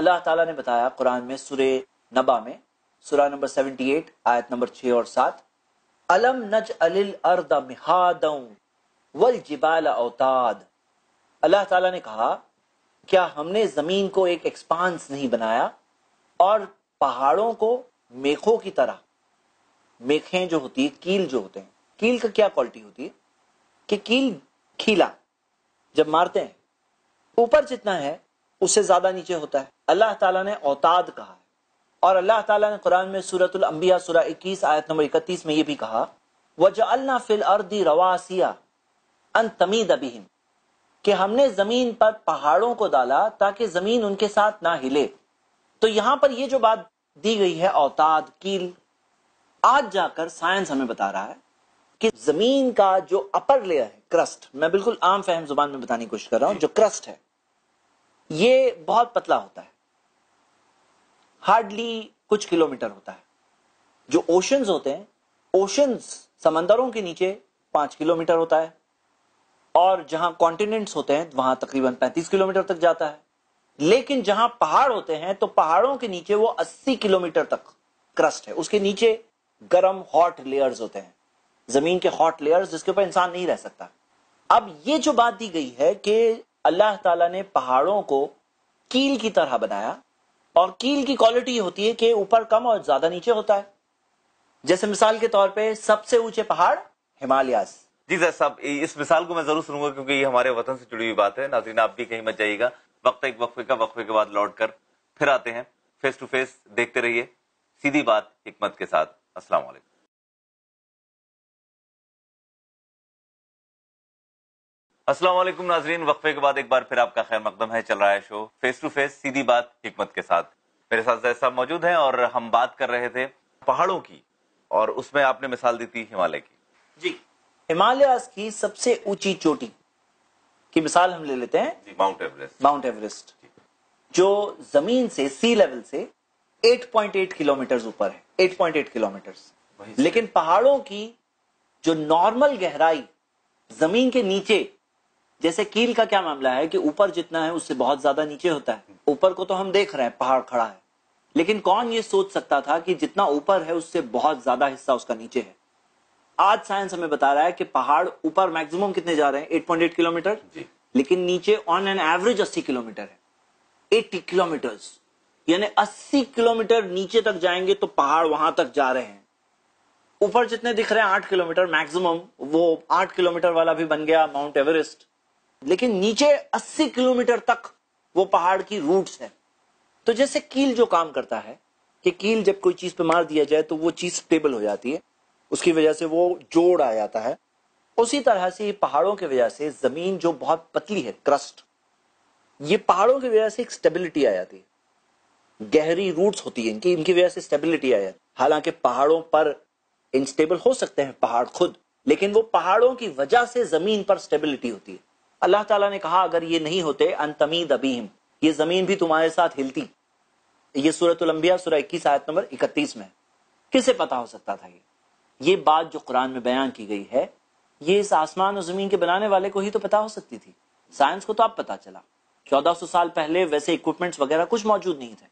अल्लाह ताला ने बताया कुरान में सुरे नबा में सुरा नंबर 78 आयत नंबर 6 और 7 अलम नज अलिल अर्द मिहादम वल जिबाल अवताद अल्लाह ताला ने कहा क्या हमने जमीन को एक एक्सपांस नहीं बनाया और पहाड़ों को मेखों की तरह मेखें जो होती है कील जो होते हैं कील का क्या क्वालिटी होती है कि कील खीला जब मारते हैं ऊपर जितना है उससे ज्यादा नीचे होता है अल्लाह ताला ने औताद कहा है और अल्लाह ताला ने कुरान में सूरत सूरा 21 आयत नंबर 31 में यह भी कहा वजअल्ना फिल अर्दी रवासिया अन तमीद अबिहिम कि हमने जमीन पर पहाड़ों को डाला ताकि जमीन उनके साथ ना हिले तो यहां पर यह जो बात दी गई है औताद कील आज जाकर साइंस हमें बता रहा है कि जमीन का जो अपर लेयर है क्रस्ट मैं बिल्कुल आम फहम जुबान में बताने की कोशिश कर रहा हूं जो क्रस्ट है ये बहुत पतला होता है हार्डली कुछ किलोमीटर होता है जो ओशंस होते हैं ओशंस समंदरों के नीचे पांच किलोमीटर होता है और जहां कॉन्टिनेंट्स होते हैं वहां तकरीबन पैंतीस किलोमीटर तक जाता है लेकिन जहां पहाड़ होते हैं तो पहाड़ों के नीचे वो अस्सी किलोमीटर तक क्रस्ट है उसके नीचे गर्म हॉट लेयर्स होते हैं जमीन के हॉट लेयर्स जिसके ऊपर इंसान नहीं रह सकता अब ये जो बात दी गई है कि अल्लाह ताला ने पहाड़ों को कील की तरह बनाया और कील की क्वालिटी होती है कि ऊपर कम और ज्यादा नीचे होता है जैसे मिसाल के तौर पे सबसे ऊंचे पहाड़ हिमालयास जी सर साहब इस मिसाल को मैं जरूर सुनूंगा क्योंकि ये हमारे वतन से जुड़ी हुई बात है नाजरीन आप भी कहीं मत जाइएगा वक्त एक वक्फे का वक्फे के बाद लौट कर फिर आते हैं फेस टू फेस देखते रहिए सीधी बात हिकमत के साथ असला असलम नाजरीन वक्फे के बाद एक बार फिर आपका खैर मकदम है चल रहा है शो फेस टू फेस सीधी बात हमत के साथ मेरे साथ जैसा मौजूद हैं और हम बात कर रहे थे पहाड़ों की और उसमें आपने मिसाल दी थी हिमालय की जी हिमालय की सबसे ऊंची चोटी की मिसाल हम ले लेते हैं माउंट एवरेस्ट माउंट एवरेस्ट जो जमीन से सी लेवल से एट पॉइंट एट किलोमीटर ऊपर है एट पॉइंट एट किलोमीटर लेकिन पहाड़ों की जो नॉर्मल गहराई जमीन के नीचे जैसे कील का क्या मामला है कि ऊपर जितना है उससे बहुत ज्यादा नीचे होता है ऊपर को तो हम देख रहे हैं पहाड़ खड़ा है लेकिन कौन ये सोच सकता था कि जितना ऊपर है उससे बहुत ज्यादा हिस्सा उसका नीचे है आज साइंस हमें बता रहा है कि पहाड़ ऊपर मैक्सिमम कितने जा रहे हैं एट किलोमीटर लेकिन नीचे ऑन एन एवरेज अस्सी किलोमीटर है एट्टी किलोमीटर यानी अस्सी किलोमीटर नीचे तक जाएंगे तो पहाड़ वहां तक जा रहे हैं ऊपर जितने दिख रहे हैं आठ किलोमीटर मैक्सिमम वो आठ किलोमीटर वाला भी बन गया माउंट एवरेस्ट लेकिन नीचे 80 किलोमीटर तक वो पहाड़ की रूट्स हैं तो जैसे कील जो काम करता है कि कील जब कोई चीज पे मार दिया जाए तो वो चीज स्टेबल हो जाती है उसकी वजह से वो जोड़ आ जाता है उसी तरह से पहाड़ों की वजह से जमीन जो बहुत पतली है क्रस्ट ये पहाड़ों की वजह से एक स्टेबिलिटी आ जाती है गहरी रूट्स होती है इनकी इनकी वजह से स्टेबिलिटी आ जाती है हालांकि पहाड़ों पर इनस्टेबल हो सकते हैं पहाड़ खुद लेकिन वो पहाड़ों की वजह से जमीन पर स्टेबिलिटी होती है अल्लाह ताला ने कहा अगर ये नहीं होते अनतमीद अबीम ये जमीन भी तुम्हारे साथ हिलती ये सूरतुलंबिया सूरह इक्कीस आयत नंबर इकतीस में किसे पता हो सकता था ये ये बात जो कुरान में बयान की गई है ये इस आसमान और जमीन के बनाने वाले को ही तो पता हो सकती थी साइंस को तो अब पता चला 1400 साल पहले वैसे इक्विपमेंट्स वगैरह कुछ मौजूद नहीं थे